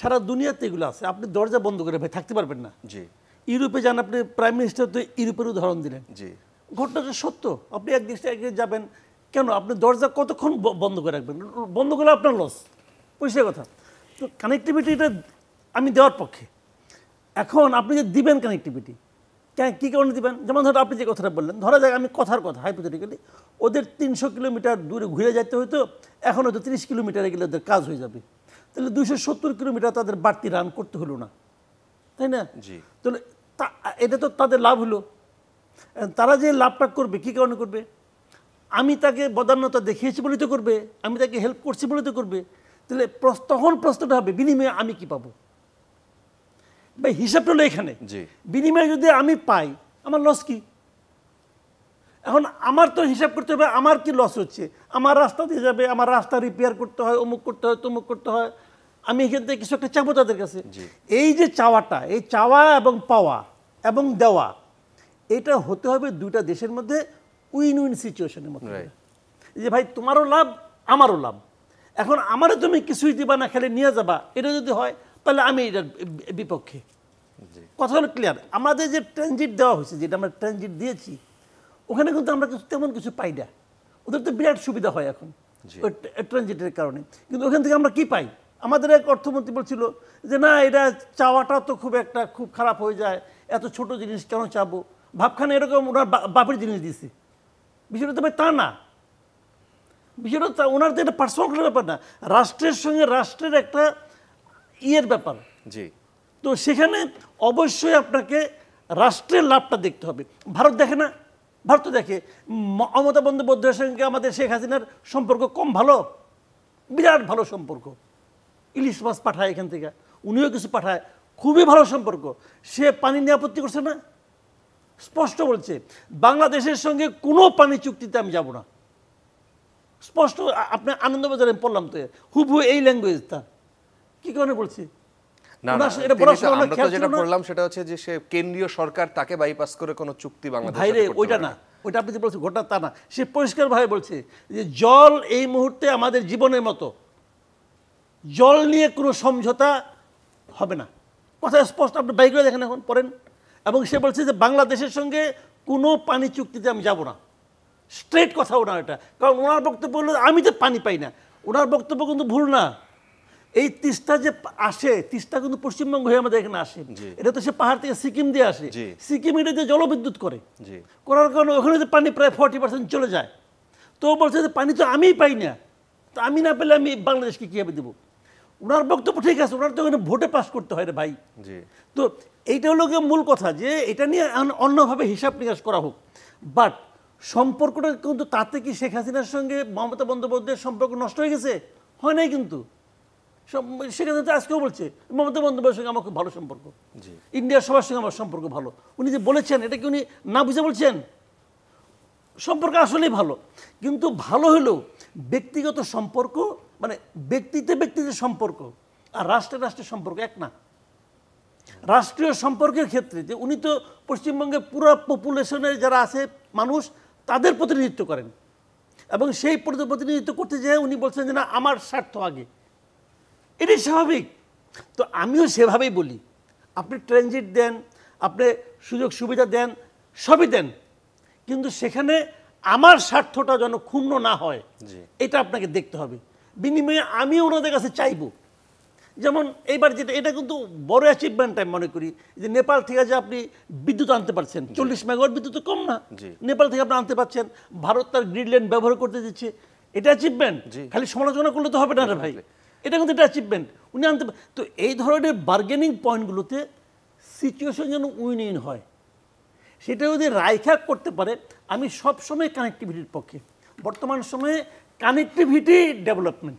সারা দুনিয়াতে এগুলো আছে আপনি দরজা বন্ধ করে ভাই থাকতে পারবেন না জি ইউরোপে যান আপনি প্রাইম মিনিস্টার তো ইউরোপের উদাহরণ দিলেন জি ঘটনাটা সত্য আপনি এক দেশে এক যাবেন কেন আপনি দরজা কতক্ষণ বন্ধ করে রাখবেন বন্ধ করলে আপনার লস পরিষ্কার কথা তো কানেক্টিভিটিটা আমি দেওয়ার পক্ষে এখন আপনি যে দিবেন কানেক্টিভিটি কেন কী কারণে দিবেন যেমন ধরো আপনি যে কথাটা বললেন ধরা যাক আমি কথার কথা হাইপোথেটিক্যালি ওদের তিনশো কিলোমিটার দূরে ঘুরে যেতে হয়তো এখন হয়তো তিরিশ কিলোমিটারে গেলে ওদের কাজ হয়ে যাবে তাহলে দুইশো সত্তর কিলোমিটার তাদের বাড়তি রান করতে হলো না তাই না তাহলে এটা তো তাদের লাভ হলো তারা যে লাভটা করবে কি কারণে করবে আমি তাকে বদান্যতা দেখিয়েছি বলে তো করবে আমি তাকে হেল্প করছি বলে তো করবে তাহলে তখন প্রশ্নটা হবে বিনিময়ে আমি কি পাবো ভাই হিসাবটা হলো এখানে বিনিময়ে যদি আমি পাই আমার লস কি এখন আমার তো হিসাব করতে হবে আমার কি লস হচ্ছে আমার রাস্তা দিয়ে যাবে আমার রাস্তা রিপেয়ার করতে হয় অমুক করতে হয় তমুক করতে হয় আমি এখান থেকে কিছু একটা চাবো তাদের কাছে এই যে চাওয়াটা এই চাওয়া এবং পাওয়া এবং দেওয়া এটা হতে হবে দুইটা দেশের মধ্যে উইন উইন সিচুয়েশনের মধ্যে যে ভাই তোমারও লাভ আমারও লাভ এখন আমারও তুমি কিছুই দিবা না খেলে নিয়ে যাবা এটা যদি হয় তাহলে আমি এটার বিপক্ষে কথা হলো ক্লিয়ার আমাদের যে ট্রানজিট দেওয়া হয়েছে যেটা আমরা ট্রানজিট দিয়েছি ওখানে কিন্তু আমরা কিন্তু তেমন কিছু পাই না ওদের তো বিরাট সুবিধা হয় এখন ট্রানজিটের কারণে কিন্তু ওখান থেকে আমরা কি পাই আমাদের এক অর্থমন্ত্রী বলছিল যে না এটা চাওয়াটা তো খুব একটা খুব খারাপ হয়ে যায় এত ছোট জিনিস কেন চাবো ভাবখানে এরকম ওনার বাপের জিনিস দিছে বিষয়টা ভাই তা না বিষয়টা ওনার যে একটা পার্সোনাল ব্যাপার না রাষ্ট্রের সঙ্গে রাষ্ট্রের একটা ইয়ের ব্যাপার জি তো সেখানে অবশ্যই আপনাকে রাষ্ট্রের লাভটা দেখতে হবে ভারত দেখে না ভারত দেখে মমতা বন্দ্যোপাধ্যায়ের সঙ্গে আমাদের শেখ হাসিনার সম্পর্ক কম ভালো বিরাট ভালো সম্পর্ক ইলিশ মাছ পাঠায় এখান থেকে উনিও কিছু পাঠায় খুবই ভালো সম্পর্ক সে পানি নিয়ে আপত্তি করছে না স্পষ্ট বলছে বাংলাদেশের সঙ্গে কোনো পানি চুক্তিতে আমি যাব না স্পষ্ট আপনার আনন্দবাজারে পড়লাম তো হুবু এই ল্যাঙ্গুয়েজ তার কী কারণে বলছি জল এই মুহূর্তে আমাদের জীবনের মতো জল নিয়ে কোন সমঝোতা হবে না কথা স্পষ্ট আপনি বাইক দেখেন এখন পড়েন এবং সে বলছে যে বাংলাদেশের সঙ্গে কোনো পানি চুক্তিতে আমি যাব না স্ট্রেট কথা ওনার এটা কারণ ওনার বক্তব্য হলো আমি তো পানি পাই না ওনার বক্তব্য কিন্তু ভুল না এই তিস্তা যে আসে তিস্তা কিন্তু পশ্চিমবঙ্গ হয়ে আমাদের এখানে আসে এটা তো সে পাহাড় থেকে সিকিম দিয়ে আসে সিকিম এটা যে জলবিদ্যুৎ করে করার কারণে ওখানে যে পানি প্রায় ফর্টি পার্সেন্ট চলে যায় তো বলছে যে পানি তো আমিই পাই না তো আমি না পেলে আমি বাংলাদেশকে কীভাবে দেবো ওনার বক্তব্য ঠিক আছে ওনার তো ওখানে ভোটে পাস করতে হয় রে ভাই তো এইটা হলো গিয়ে মূল কথা যে এটা নিয়ে অন্যভাবে হিসাব নিকাশ করা হোক বাট সম্পর্কটা কিন্তু তাতে কি শেখ হাসিনার সঙ্গে মমতা বন্দ্যোপাধ্যায়ের সম্পর্ক নষ্ট হয়ে গেছে হয় নাই কিন্তু সেখানে তো আজকেও বলছে মমতা বন্দ্যোপাধ্যায়ের সঙ্গে আমার খুব ভালো সম্পর্ক ইন্ডিয়ার সবার সঙ্গে আমার সম্পর্ক ভালো উনি যে বলেছেন এটা কি উনি না বুঝে বলছেন সম্পর্ক আসলেই ভালো কিন্তু ভালো হলেও ব্যক্তিগত সম্পর্ক মানে ব্যক্তিতে ব্যক্তিতে সম্পর্ক আর রাষ্ট্রে রাষ্ট্রের সম্পর্ক এক না রাষ্ট্রীয় সম্পর্কের ক্ষেত্রে যে উনি তো পশ্চিমবঙ্গে পুরো পপুলেশনের যারা আছে মানুষ তাদের প্রতিনিধিত্ব করেন এবং সেই প্রতিনিধিত্ব করতে যেয়ে উনি বলছেন যে না আমার স্বার্থ আগে এটাই স্বাভাবিক তো আমিও সেভাবেই বলি আপনি ট্রানজিট দেন আপনি সুযোগ সুবিধা দেন সবই দেন কিন্তু সেখানে আমার স্বার্থটা যেন ক্ষুণ্ণ না হয় এটা আপনাকে দেখতে হবে বিনিময়ে আমি ওনাদের কাছে চাইব যেমন এইবার যেটা এটা কিন্তু বড় অ্যাচিভমেন্ট আমি মনে করি যে নেপাল থেকে যে আপনি বিদ্যুৎ আনতে পারছেন চল্লিশ মেগাওয়াট বিদ্যুৎ তো কম না নেপাল থেকে আপনি আনতে পারছেন ভারত তার গ্রিডল্যান্ড লাইন ব্যবহার করতে দিচ্ছে এটা অ্যাচিভমেন্ট খালি সমালোচনা করলে তো হবে না রে ভাই এটা কিন্তু একটা অ্যাচিভমেন্ট উনি আনতে তো এই ধরনের বার্গেনিং পয়েন্টগুলোতে সিচুয়েশন যেন উইন ইন হয় সেটা যদি রাইখা করতে পারে আমি সবসময় কানেক্টিভিটির পক্ষে বর্তমান সময়ে কানেক্টিভিটি ডেভেলপমেন্ট